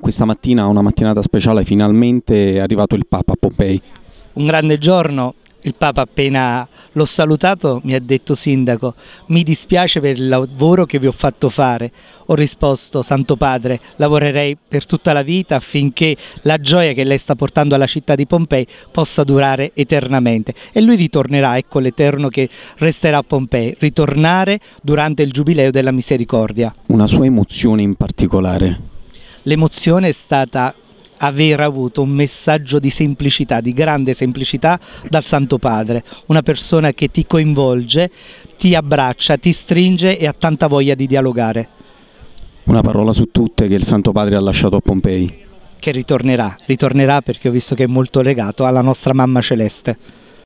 Questa mattina, una mattinata speciale, finalmente è arrivato il Papa a Pompei. Un grande giorno, il Papa appena l'ho salutato mi ha detto sindaco mi dispiace per il lavoro che vi ho fatto fare. Ho risposto Santo Padre lavorerei per tutta la vita affinché la gioia che lei sta portando alla città di Pompei possa durare eternamente e lui ritornerà, ecco l'eterno che resterà a Pompei, ritornare durante il Giubileo della Misericordia. Una sua emozione in particolare? l'emozione è stata aver avuto un messaggio di semplicità, di grande semplicità dal Santo Padre, una persona che ti coinvolge, ti abbraccia, ti stringe e ha tanta voglia di dialogare. Una parola su tutte che il Santo Padre ha lasciato a Pompei. Che ritornerà, ritornerà perché ho visto che è molto legato alla nostra mamma celeste.